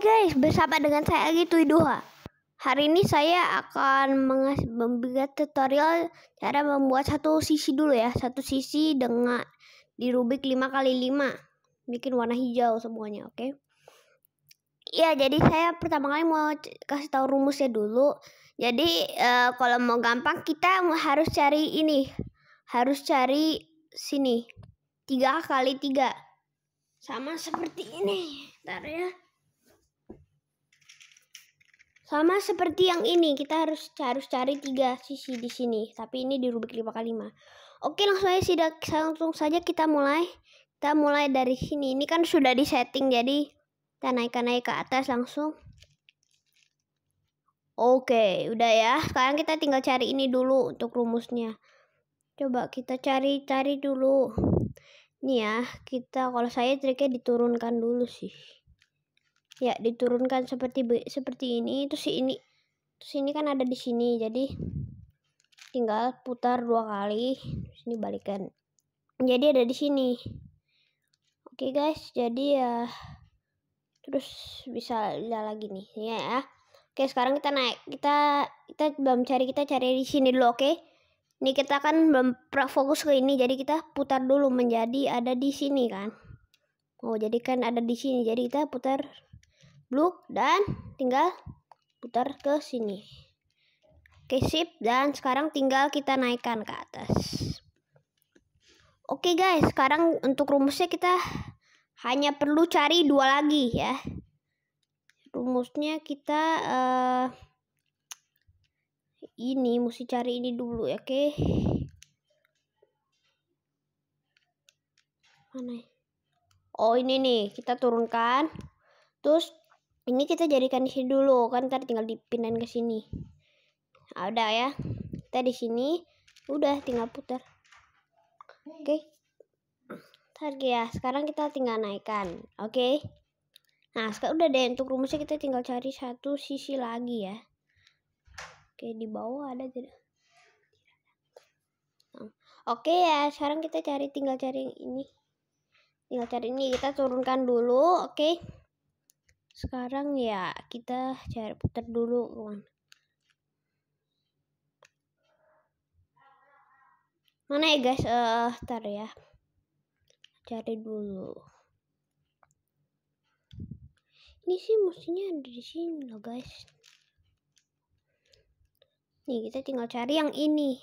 guys, bersama dengan saya Gitu Duha. Hari ini saya akan membuat tutorial cara membuat satu sisi dulu ya, satu sisi dengan dirubik rubik 5 kali 5 bikin warna hijau semuanya, oke? Okay? Iya, jadi saya pertama kali mau kasih tahu rumusnya dulu. Jadi uh, kalau mau gampang kita harus cari ini, harus cari sini tiga kali tiga sama seperti ini. Ntar ya. Sama seperti yang ini, kita harus harus cari tiga sisi di sini. Tapi ini di rubik lima kali lima Oke, langsung aja sidak, langsung saja kita mulai. Kita mulai dari sini. Ini kan sudah di setting jadi kita naikkan naik ke atas langsung. Oke, udah ya. Sekarang kita tinggal cari ini dulu untuk rumusnya. Coba kita cari-cari dulu. Nih ya, kita kalau saya triknya diturunkan dulu sih ya diturunkan seperti seperti ini terus ini terus ini kan ada di sini jadi tinggal putar dua kali terus ini balikan jadi ada di sini oke okay guys jadi ya terus bisa lihat lagi nih ya, ya. oke sekarang kita naik kita kita belum cari kita cari di sini dulu oke okay? ini kita kan belum fokus ke ini jadi kita putar dulu menjadi ada di sini kan oh jadi kan ada di sini jadi kita putar blue dan tinggal putar ke sini. Oke, sip. Dan sekarang tinggal kita naikkan ke atas. Oke, guys. Sekarang untuk rumusnya kita hanya perlu cari dua lagi ya. Rumusnya kita uh, ini mesti cari ini dulu ya, oke. Mana? Ya? Oh, ini nih, kita turunkan. Terus ini kita jadikan di sini dulu kan ntar tinggal dipindahin ke sini ada ah, ya kita di sini udah tinggal putar oke okay. ya sekarang kita tinggal naikkan oke okay. nah sekarang udah deh untuk rumusnya kita tinggal cari satu sisi lagi ya oke okay, di bawah ada tidak oke ya sekarang kita cari tinggal cari ini tinggal cari ini kita turunkan dulu oke okay sekarang ya kita cari putar dulu kawan mana ya guys eh uh, tar ya cari dulu ini sih mestinya ada di sini loh guys nih kita tinggal cari yang ini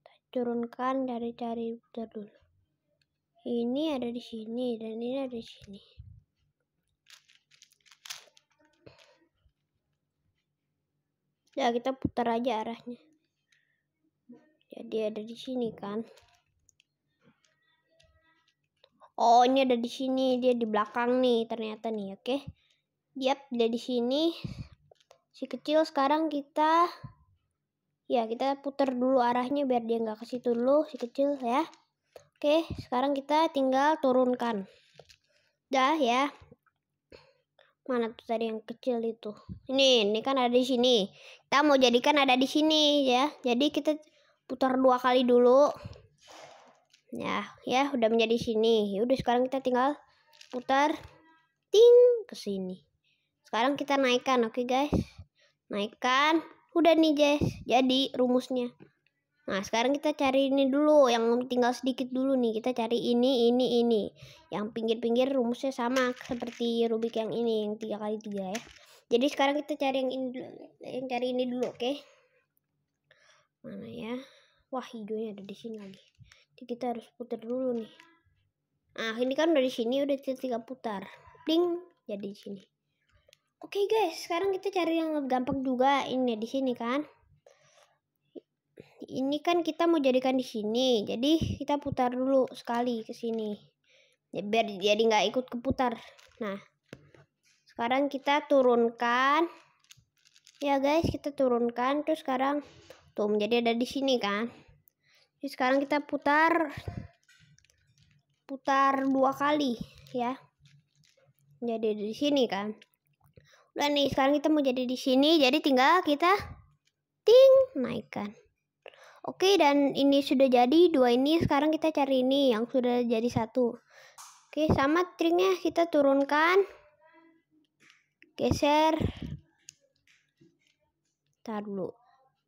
kita turunkan dari cari putar dulu ini ada di sini dan ini ada di sini ya kita putar aja arahnya jadi ada di sini kan oh ini ada di sini dia di belakang nih ternyata nih oke okay? yap dia di sini si kecil sekarang kita ya kita putar dulu arahnya biar dia nggak ke situ dulu si kecil ya oke sekarang kita tinggal turunkan dah ya Mana tuh tadi yang kecil itu? Ini, ini kan ada di sini. Kita mau jadikan ada di sini ya. Jadi kita putar dua kali dulu. Ya, ya udah menjadi sini. Ya udah sekarang kita tinggal putar ting ke sini. Sekarang kita naikkan, oke okay, guys. Naikkan. Udah nih guys, jadi rumusnya. Nah, sekarang kita cari ini dulu, yang tinggal sedikit dulu nih. Kita cari ini, ini, ini. Yang pinggir-pinggir rumusnya sama seperti Rubik yang ini, yang tiga kali tiga ya. Jadi sekarang kita cari yang ini dulu, yang cari ini dulu, oke? Okay? Mana ya? Wah, hijaunya ada di sini lagi. Jadi kita harus putar dulu nih. Nah, ini kan udah di sini, udah tiga putar. Pling, jadi di sini. Oke okay, guys, sekarang kita cari yang gampang juga ini di sini kan ini kan kita mau jadikan di sini jadi kita putar dulu sekali ke sini ya, biar jadi nggak ikut keputar nah sekarang kita turunkan ya guys kita turunkan terus sekarang tuh menjadi ada di sini kan jadi sekarang kita putar putar dua kali ya jadi di sini kan Dan nih sekarang kita mau jadi di sini jadi tinggal kita ting naikkan Oke, dan ini sudah jadi dua ini. Sekarang kita cari ini yang sudah jadi satu. Oke, sama triknya kita turunkan, geser, tar dulu,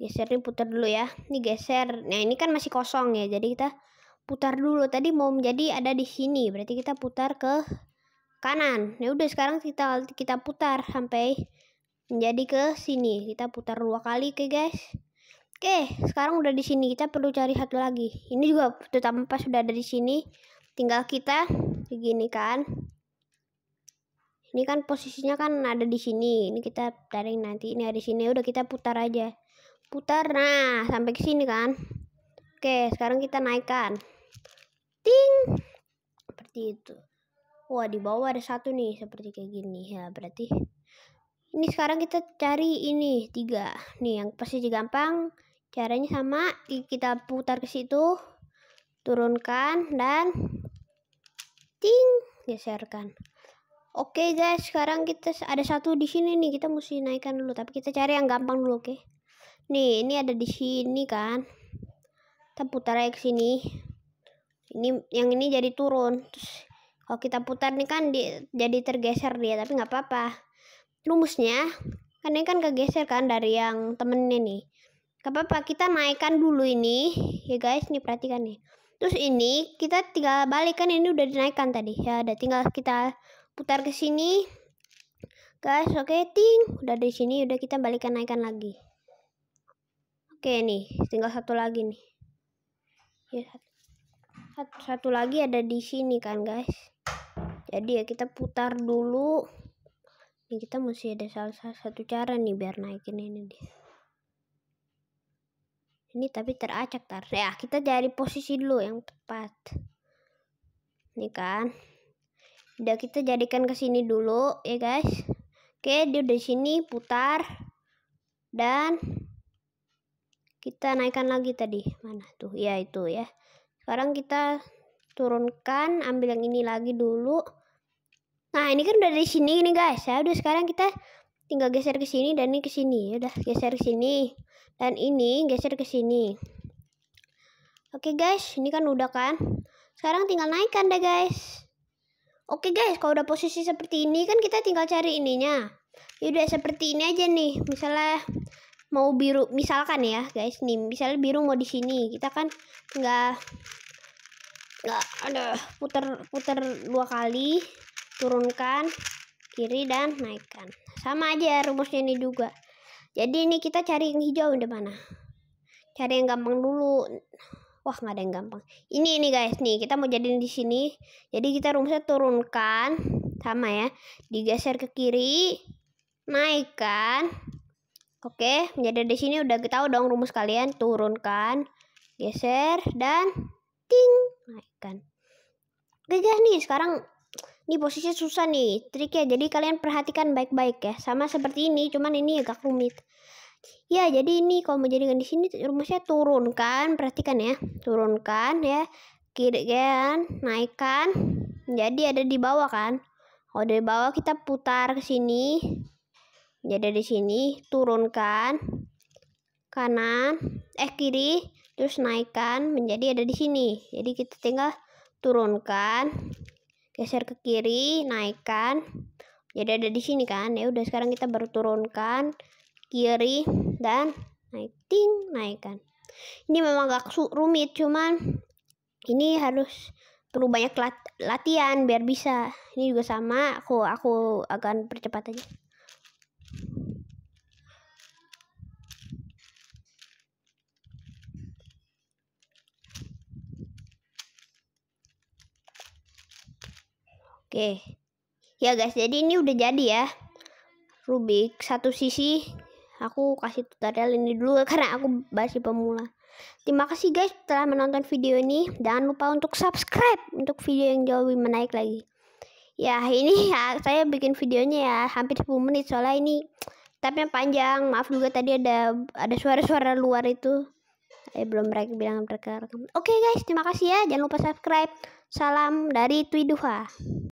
geser ini putar dulu ya. Ini geser. Nah ini kan masih kosong ya, jadi kita putar dulu. Tadi mau menjadi ada di sini, berarti kita putar ke kanan. Ya udah sekarang kita kita putar sampai menjadi ke sini. Kita putar dua kali ke guys. Oke, sekarang udah di sini kita perlu cari satu lagi. Ini juga terutama pas sudah ada di sini, tinggal kita begini kan. Ini kan posisinya kan ada di sini. Ini kita cari nanti ini ada di sini udah kita putar aja. Putar nah sampai ke sini kan. Oke, sekarang kita naikkan. Ting. Seperti itu. Wah, di bawah ada satu nih seperti kayak gini ya, berarti ini sekarang kita cari ini tiga nih yang pasti gampang Caranya sama, kita putar ke situ, turunkan dan ting geserkan. Oke okay guys, sekarang kita ada satu di sini nih, kita mesti naikkan dulu, tapi kita cari yang gampang dulu, oke? Okay? Nih, ini ada di sini kan. Kita putar aja ke sini. Ini yang ini jadi turun. Terus kalau kita putar nih kan di, jadi tergeser dia, tapi nggak apa-apa. Rumusnya kan ini kan kegeser kan dari yang temennya nih gak apa-apa kita naikkan dulu ini ya guys ini perhatikan nih terus ini kita tinggal balikkan ini udah dinaikkan tadi ya ada tinggal kita putar ke sini guys oke okay, ting udah di sini udah kita balikan naikkan lagi oke okay, nih tinggal satu lagi nih ya satu, satu lagi ada di sini kan guys jadi ya kita putar dulu ini kita mesti ada salah satu cara nih biar naikin ini dia ini tapi teracak tar ya kita cari posisi dulu yang tepat ini kan udah kita jadikan ke sini dulu ya guys oke dia udah sini putar dan kita naikkan lagi tadi mana tuh ya itu ya sekarang kita turunkan ambil yang ini lagi dulu nah ini kan udah di sini nih guys ya udah sekarang kita tinggal geser ke sini dan ini ke sini. ya Udah geser ke sini dan ini geser ke sini. Oke okay, guys, ini kan udah kan. Sekarang tinggal naikkan deh guys. Oke okay, guys, kalau udah posisi seperti ini kan kita tinggal cari ininya. Ya udah seperti ini aja nih. Misalnya mau biru, misalkan ya guys nih, misalnya biru mau di sini, kita kan nggak nggak ada putar putar dua kali turunkan kiri dan naikkan sama aja rumusnya ini juga jadi ini kita cari yang hijau di mana cari yang gampang dulu wah nggak ada yang gampang ini ini guys nih kita mau jadiin di sini jadi kita rumusnya turunkan sama ya digeser ke kiri naikkan Oke, menjadi di sini udah kita tahu dong rumus kalian turunkan, geser dan ting naikkan. Oke nih sekarang ini posisi susah nih triknya. Jadi kalian perhatikan baik-baik ya. Sama seperti ini, cuman ini agak rumit. Ya, jadi ini kalau mau jadikan di sini rumusnya turunkan, perhatikan ya. Turunkan ya. Kiri kan, naikkan. Jadi ada di bawah kan. Kalau dari bawah kita putar ke sini. Jadi di sini turunkan kanan, eh kiri, terus naikkan menjadi ada di sini. Jadi kita tinggal turunkan geser ke kiri naikkan jadi ada di sini kan ya udah sekarang kita baru turunkan kiri dan naik ting naikkan ini memang gak rumit cuman ini harus perlu banyak lat latihan biar bisa ini juga sama aku aku akan percepat aja Oke. Ya guys, jadi ini udah jadi ya. Rubik satu sisi aku kasih tutorial ini dulu karena aku masih pemula. Terima kasih guys telah menonton video ini. Jangan lupa untuk subscribe untuk video yang jauh lebih menaik lagi. Ya, ini ya, saya bikin videonya ya hampir 10 menit soalnya ini tapi yang panjang. Maaf juga tadi ada ada suara-suara luar itu. Eh belum mereka bilang mereka Oke okay guys, terima kasih ya. Jangan lupa subscribe. Salam dari Twiduha.